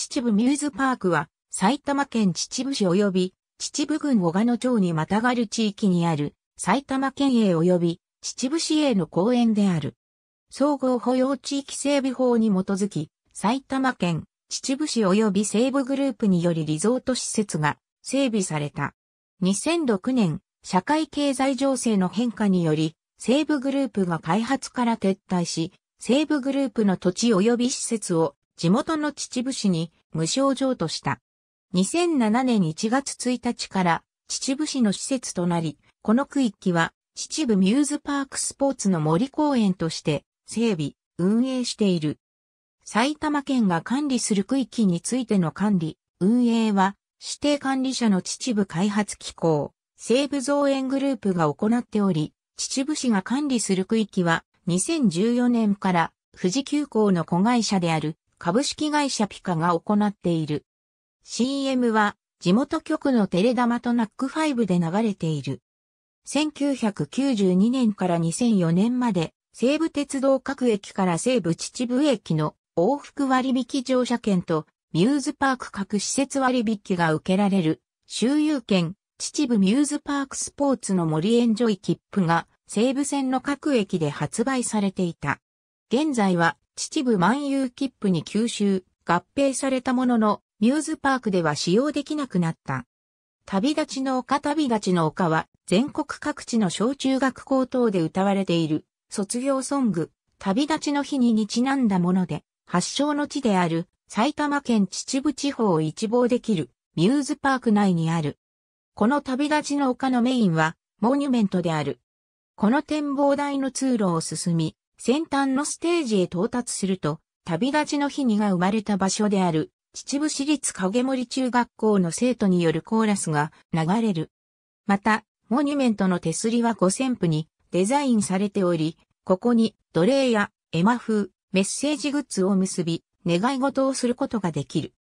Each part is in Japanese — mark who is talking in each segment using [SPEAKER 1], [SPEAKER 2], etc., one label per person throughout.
[SPEAKER 1] 秩父ミューズパークは、埼玉県秩父市及び、秩父郡小鹿野町にまたがる地域にある、埼玉県営及び、秩父市営の公園である。総合保養地域整備法に基づき、埼玉県、秩父市及び西部グループによりリゾート施設が整備された。2006年、社会経済情勢の変化により、西部グループが開発から撤退し、西部グループの土地及び施設を地元の秩父市に無償譲渡した。2007年1月1日から秩父市の施設となり、この区域は秩父ミューズパークスポーツの森公園として整備、運営している。埼玉県が管理する区域についての管理、運営は指定管理者の秩父開発機構、西部造園グループが行っており、秩父市が管理する区域は2014年から富士急行の子会社である株式会社ピカが行っている。CM は地元局のテレ玉とナック5で流れている。1992年から2004年まで西武鉄道各駅から西武秩父駅の往復割引乗車券とミューズパーク各施設割引が受けられる周遊券秩父ミューズパークスポーツの森エンジョイ切符が西武線の各駅で発売されていた。現在は秩父万有切符に吸収、合併されたものの、ミューズパークでは使用できなくなった。旅立ちの丘旅立ちの丘は、全国各地の小中学校等で歌われている、卒業ソング、旅立ちの日ににちなんだもので、発祥の地である、埼玉県秩父地方を一望できる、ミューズパーク内にある。この旅立ちの丘のメインは、モニュメントである。この展望台の通路を進み、先端のステージへ到達すると、旅立ちの日にが生まれた場所である、秩父市立影森中学校の生徒によるコーラスが流れる。また、モニュメントの手すりは五線譜にデザインされており、ここに奴隷や絵馬風、メッセージグッズを結び、願い事をすることができる。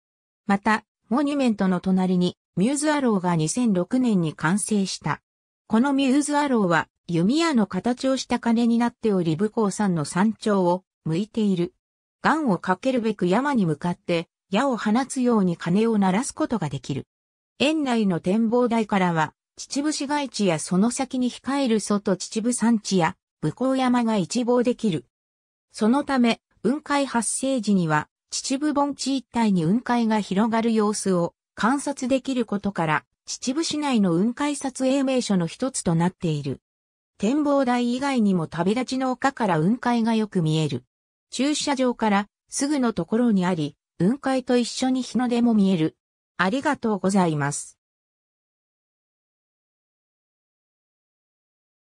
[SPEAKER 1] また、モニュメントの隣にミューズアローが2006年に完成した。このミューズアローは弓矢の形をした金になっており武甲山の山頂を向いている。岩をかけるべく山に向かって矢を放つように鐘を鳴らすことができる。園内の展望台からは、秩父市街地やその先に控える外秩父山地や武甲山が一望できる。そのため、雲海発生時には、秩父盆地一帯に雲海が広がる様子を観察できることから、秩父市内の雲海撮影名所の一つとなっている。展望台以外にも旅立ちの丘から雲海がよく見える。駐車場からすぐのところにあり、雲海と一緒に日の出も見える。ありがとうございます。